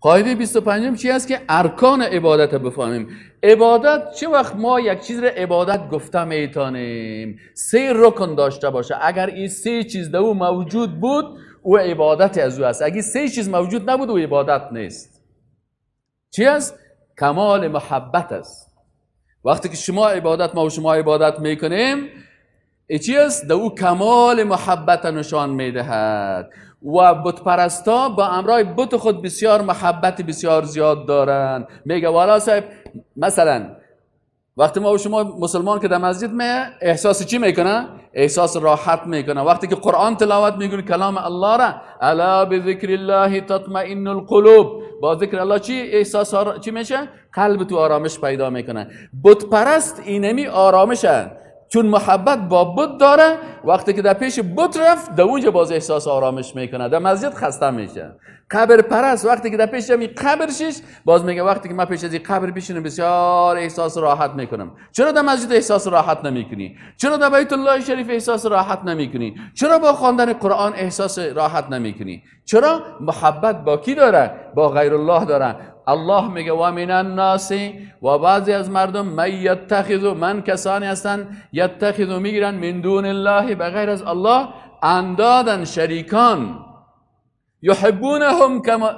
قاعده 25 چی است که ارکان عبادت بفهمیم عبادت چه وقت ما یک چیز را عبادت گفته میتانیم سه رکن داشته باشه اگر این سه چیز او موجود بود او عبادت از او است اگر سه چیز موجود نبود او عبادت نیست چی است کمال محبت است وقتی که شما عبادت ما و شما عبادت میکنیم چی است؟ او کمال محبت نشان میدهد و پرستا با امرای بت خود بسیار محبت بسیار زیاد دارن میگه والا صاحب مثلا وقتی ما و شما مسلمان که در مسجد می احساس چی میکنه احساس راحت میکنه وقتی که قرآن تلاوت میکنه کلام الله را الا بذکر الله تطمئن القلوب با ذکر الله چی احساس چی میشه قلب تو آرامش پیدا میکنه بت پرست اینمی آرامشه چون محبت با بت داره وقتی که در پیش بت رفت در اونجا باز احساس آرامش میکنه در مسجد خسته میشه قبر پرست وقتی که در پیش می قبر شیش. باز میگه وقتی که من پیش از این قبر بشینم بسیار احساس راحت میکنم چرا در مسجد احساس راحت نمیکنی چرا در بیت الله شریف احساس راحت نمیکنی چرا با خواندن قرآن احساس راحت نمیکنی چرا محبت با کی داره با غیر الله داره الله میگه و من الناس و بعضی از مردم من یتخذ من کسانی هستند یتخذ میگیرن من دون الله بغیر از الله اندادن شریکان یحبونهم کما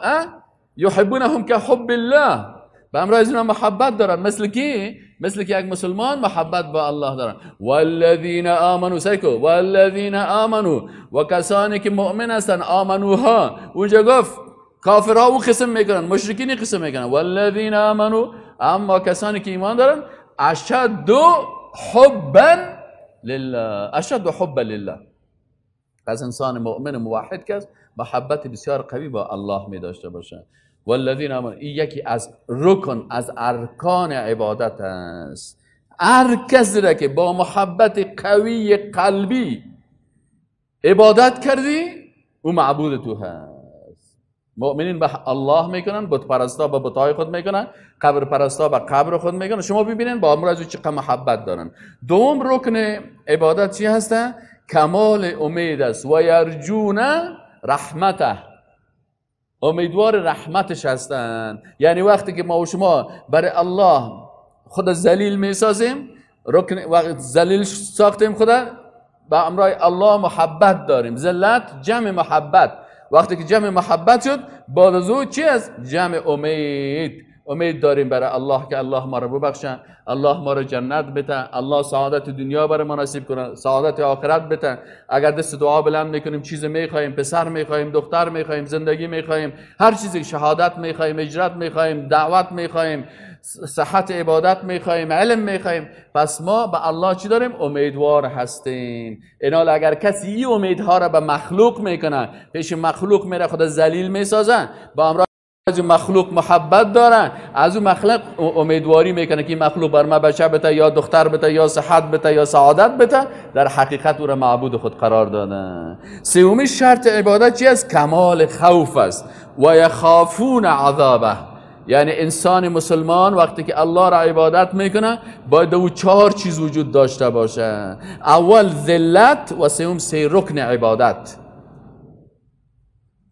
یحبونهم که حب الله به امرای از محبت دارن مثل کی مثل که یک مسلمان محبت با الله دارن والذین آمنو سیکو والذین آمنو و کسانی که مؤمن هستن آمنوها اونجا گفت کافرها اون قسم میکنن مشرکین قسم میکنن والذین آمنو اما کسانی که ایمان دارن اشد حبا لله اشد حبا لله پس انسان مؤمن موحد که محبت بسیار قوی با الله می داشته باشه. والذین آمنو این یکی از رکن از ارکان عبادت است هر کسی را که با محبت قوی قلبی عبادت کردی او معبود تو هست مؤمنین به الله میکنن بت پرستا به بتای خود میکنن قبر پرستا به قبر خود میکنن شما ببینین با امروز چه محبت دارن دوم رکن عبادت چی هستن کمال امید است و یرجون رحمته امیدوار رحمتش هستن یعنی وقتی که ما و شما برای الله خود زلیل میسازیم رکن وقت زلیل ساختیم خدا به امرای الله محبت داریم زلت جمع محبت وقتی که جمع محبت شد او چی است جمع امید امید داریم برای الله که الله ما رو ببخشن الله ما را جنت بده الله سعادت دنیا برای ما نصیب کنه سعادت آخرت بده اگر دست دعا بلند میکنیم چیز میخواهیم پسر میخواهیم دختر میخواهیم زندگی میخواهیم هر چیزی شهادت میخواهیم اجرت میخواهیم دعوت میخواهیم صحت عبادت میخوایم علم میخوایم پس ما به الله چی داریم امیدوار هستیم اینال اگر کسی این امیدها را به مخلوق میکنه پیش مخلوق میره خود ذلیل میسازه با امراه از مخلوق محبت دارن از اون مخلوق امیدواری میکنه که این مخلوق بر ما بچه بته یا دختر بته یا صحت بته یا سعادت بته در حقیقت او را معبود خود قرار دادن سومین شرط عبادت چی است کمال خوف است و یخافون عذابه یعنی انسان مسلمان وقتی که الله را عبادت میکنه باید او چهار چیز وجود داشته باشه اول ذلت و سوم سه رکن عبادت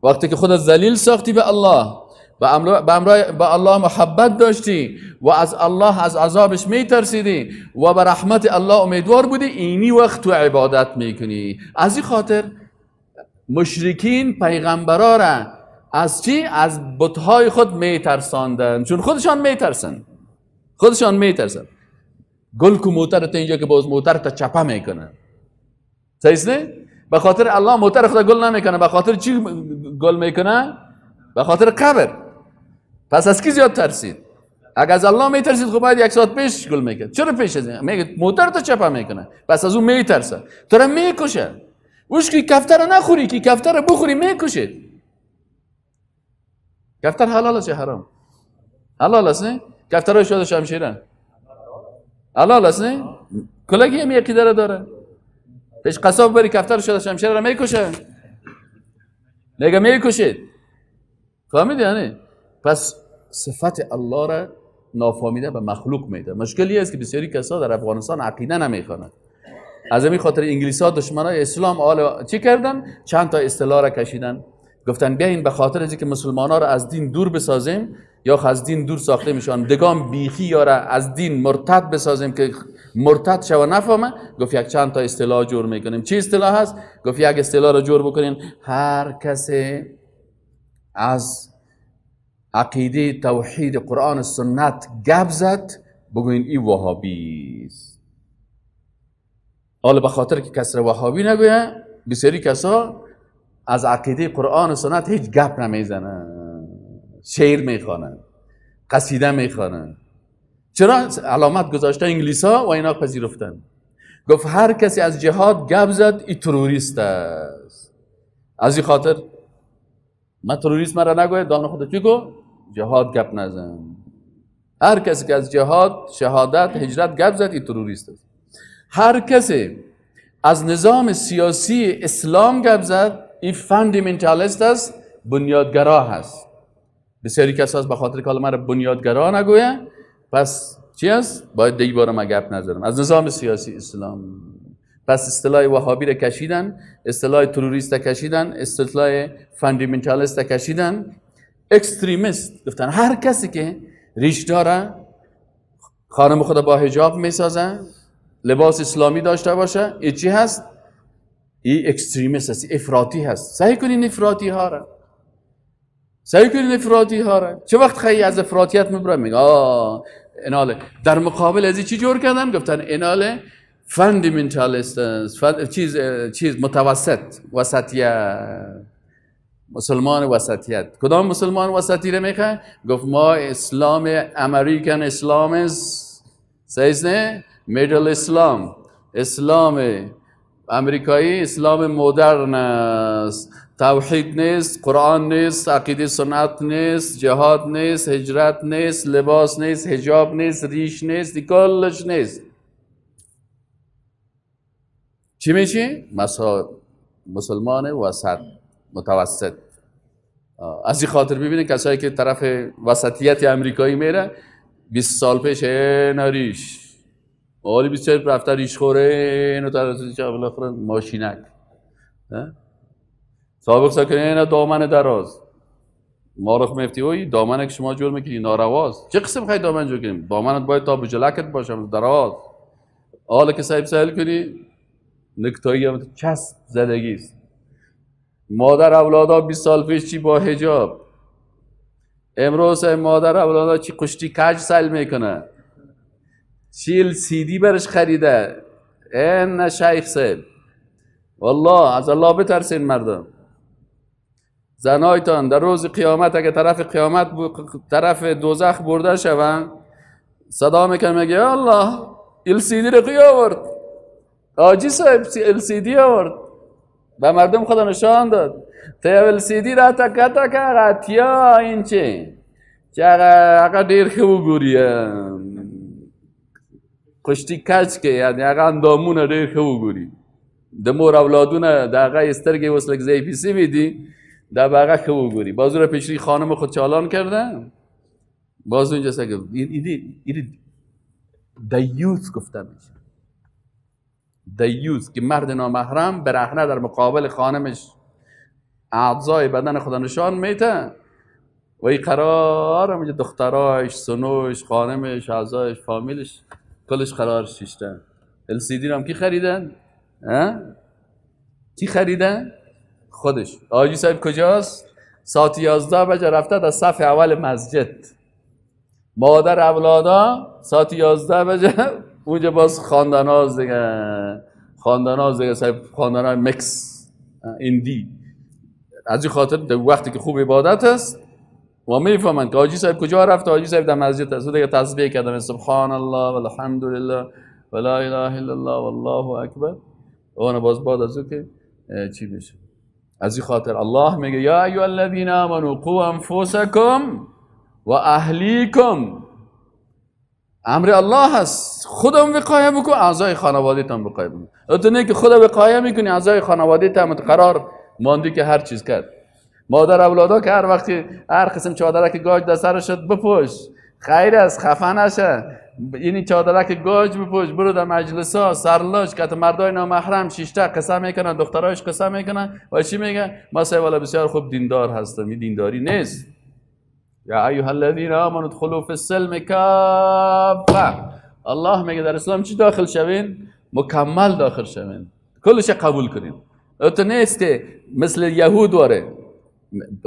وقتی که خودت ذلیل ساختی به الله به الله محبت داشتی و از الله از عذابش میترسیدی و به رحمت الله امیدوار بودی اینی وقت تو عبادت میکنی از این خاطر مشرکین پیغمبرا را از چی؟ از بتهای خود میترساندن چون خودشان میترسن خودشان میترسن گل کو موتر تا اینجا که باز موتر تا چپه میکنن صحیح به خاطر الله موتر خدا گل نمیکنه به خاطر چی گل میکنه؟ به خاطر قبر پس از کی زیاد ترسید؟ اگر از الله میترسید خب باید یک ساعت پیش گل میکنه، چرا پیش از میگه موتر تا چپه میکنه پس از اون میترسه تو را میکشه اوش که کفتر نخوری که کفتر بخوری میکشید کفتر حلال است یا حرام حلال است نه کفترهای شاد شمشیرن حلال است نه کلاگی هم یکی داره داره پیش قصاب بری کفتر شاد شمشیر را میکشه نگه میکشید فهمیدی یعنی پس صفت الله را نافهمیده به مخلوق میده مشکلی است که بسیاری کسا در افغانستان عقیده نمیخوانند از این خاطر انگلیس ها دشمن های اسلام آل چی کردن چند تا اصطلاح را کشیدن گفتن بیاین به خاطر از که مسلمان ها را از دین دور بسازیم یا از دین دور ساخته میشن دگام بیخی یا از دین مرتد بسازیم که مرتد شو نفهمه گفت یک چند تا اصطلاح جور میکنیم چی اصطلاح هست گفت یک اصطلاح را جور بکنین هر کسی از عقیده توحید قرآن سنت گب زد بگوین این وهابی است حالا به خاطر که کسر وهابی نگویه بسیاری کسا از عقیده قرآن و سنت هیچ گپ نمیزنن شعر میخوانن قصیده میخوانن چرا علامت گذاشته انگلیس ها و اینا پذیرفتن گفت هر کسی از جهاد گپ زد ای تروریست است از این خاطر ما تروریسم را نگوی دان خود چی گو جهاد گپ نزن هر کسی که از جهاد شهادت هجرت گپ زد ای تروریست است هر کسی از نظام سیاسی اسلام گپ زد این فاندیمنتالیست است بنیادگرا هست بسیاری کس هست بخاطر خاطر که بنیادگرا نگویه پس چی هست؟ باید دیگه بارم گپ نظرم از نظام سیاسی اسلام پس اصطلاح وهابی را کشیدن اصطلاح تروریست را کشیدن اصطلاح فاندیمنتالیست را کشیدن اکستریمیست گفتن هر کسی که ریش داره خانم خود با حجاب میسازه لباس اسلامی داشته باشه چی هست ای اکستریمیست هست افراطی هست سعی کنین افراطی ها را سعی کنین افراطی ها را چه وقت خیلی از افراطیت میبره میگه آه اناله در مقابل از چی جور کردن گفتن اناله فاندیمنتالیست چیز چیز متوسط وسطیه مسلمان وسطیت کدام مسلمان وسطی رو میخواه؟ گفت ما اسلام امریکن اسلام است نه میدل اسلام اسلام امریکایی اسلام مدرن است توحید نیست قرآن نیست عقیده سنت نیست جهاد نیست هجرت نیست لباس نیست هجاب نیست ریش نیست کلش نیست چی میشی؟ مسلمان وسط متوسط از این خاطر ببینه کسایی که طرف وسطیت امریکایی میره 20 سال پیش نریش مالی بیشتر رفته ریش خوره اینو در اول خوره، ماشینک سابق سکنه اینو دامن دراز مارخ مفتی اوی که شما جور میکنی نارواز. چه قسم خیلی دامن جور کنیم دامنت باید تا بجلکت باشم دراز حالا که سیب سهل کنی نکتایی هم چسب زدگی است مادر اولادا 20 سال پیش چی با حجاب امروز مادر اولادا چی قشتی کج سل میکنه شیل سیدی برش خریده این شیخ سیب والله از الله بترسین مردم زنایتان در روز قیامت اگه طرف قیامت طرف دوزخ برده شون صدا میکنه میگه الله ال سی دی رو آورد آجی صاحب ال سی دی آورد به مردم خدا نشان داد تا ال سی دی را تک اقا تیا این چه چه اقا دیر خوب گوریم قشتی کچ که یعنی اگه اندامونه ډېر ښه وګوري د مور اولادونه د هغه سترګې اوس لږ ضعیفې سوي دي دا به بازو را خانم خود چالان کرده باز اونجا سگه این دیوز گفته میشه دیوز که مرد نامحرم برهنه در مقابل خانمش اعضای بدن خدا نشان میته و این قرار دختراش سنوش خانمش اعضایش فامیلش کلش قرار شیشتن LCD رو هم کی خریدن؟ ها؟ کی خریدن؟ خودش آجی صاحب کجاست؟ ساعت یازده بجه رفته در صف اول مسجد مادر اولادا ساعت یازده بجه اونجا باز خانداناز دیگه خانداناز دیگه صاحب های مکس اندی. از این خاطر وقتی که خوب عبادت است و میفهمن که حاجی صاحب کجا رفت حاجی صاحب در مسجد تصویر دیگه تسبیح کردم سبحان الله و الحمد لله و لا اله الا الله والله اکبر اون باز باد از که چی بشه از این خاطر الله میگه یا ایو الذین آمنوا قو انفسکم و اهلیکم امر الله هست خودم وقایه بکن اعضای خانواده تام وقایه بکن تو که خود وقایه میکنی اعضای خانواده تم قرار ماندی که هر چیز کرد مادر اولادا که هر وقتی هر قسم چادرک گاج در سرش شد بپوش خیر از خفه نشه یعنی چادرک گاج بپوش برو در مجلس ها سرلاش که مردای نامحرم شیشته قسم میکنن دخترایش قسم میکنن و چی میگه ما والا بسیار خوب دیندار هستم این دینداری نیست یا ایو الذین آمنوا ادخلوا فی السلم کافه الله میگه در اسلام چی داخل شوین مکمل داخل شوین کلش قبول کنین تو نیست مثل یهود واره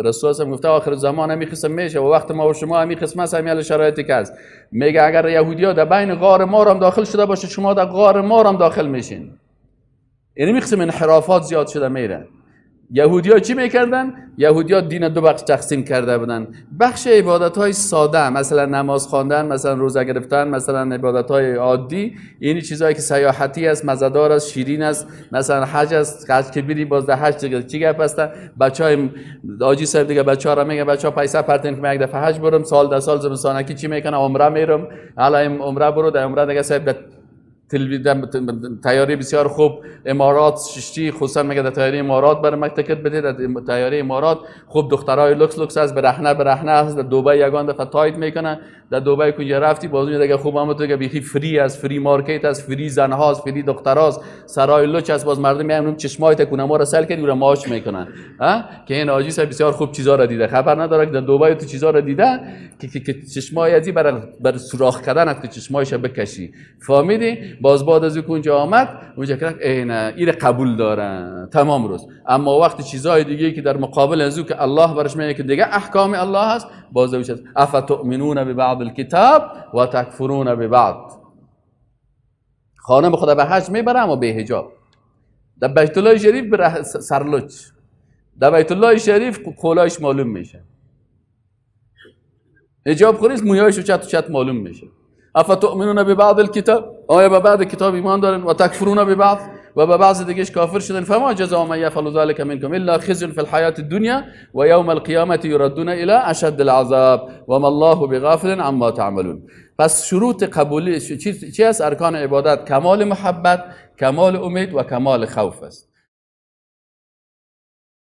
رسول هم گفته آخر زمان همی قسم میشه و وقت ما و شما همی قسم هست همی شرایطی که هست میگه اگر یهودیا در بین غار ما هم داخل شده باشه شما در غار ما هم داخل میشین این یعنی میخسم انحرافات زیاد شده میره یهودیا چی میکردن؟ ها دین دو بخش تقسیم کرده بودن بخش عبادت های ساده مثلا نماز خواندن مثلا روزه گرفتن مثلا عبادت های عادی این چیزهایی که سیاحتی است مزدار است شیرین است مثلا حج است حج که بیری باز ده حج دیگه چی گپ بچه های آجی صاحب دیگه بچه ها را میگه بچه ها پیسه پرتین که یک دفعه حج برم سال ده سال زمستانکی چی میکنه عمره میرم حالا عمره برو در عمره دیگه صاحب تلویزیون تیاره بسیار خوب امارات ششتی خصوصا مگه در تیاری امارات برای مکتکت تکت بدید در تیاری امارات خوب دخترای لوکس لوکس از برهنه برهنه است در دبی یگان دفعه تایت میکنن در دبی کنجا رفتی باز میاد خوب هم تو که فری از فری مارکت از فری زن هاست فری دختر سرای لوچ از باز مردم میان چشمای تکونه ما را سل کردن را ماش میکنن ها که این آجیس بسیار خوب چیزا را دیده خبر نداره که در دبی تو چیزا را دیده که که چشمای ازی برای بر سوراخ کردن تو چشمایش بکشی فهمیدی باز بعد از اونجا آمد اونجا که اینه قبول دارن تمام روز اما وقت چیزای دیگه که در مقابل از که الله برش میگه که دیگه احکام الله هست باز دوش هست تؤمنون به بعض الكتاب و تکفرون به بعض خانم خدا به حج میبره اما به حجاب در بیت الله شریف به سرلوچ در بیت الله شریف کلاش معلوم میشه حجاب خوریست مویایش و چت و چت معلوم میشه تؤمنون به بعض الكتاب آیا به بعد کتاب ایمان دارن و تکفرون به بعض و به بعض دیگهش کافر شدن فما جزاء من يفعل ذلك منكم الا خزي في الحياه الدنيا ويوم القيامه يردون الى اشد العذاب وما الله بغافل عما تعملون پس شروط قبولی چی است ارکان عبادت کمال محبت کمال امید و کمال خوف است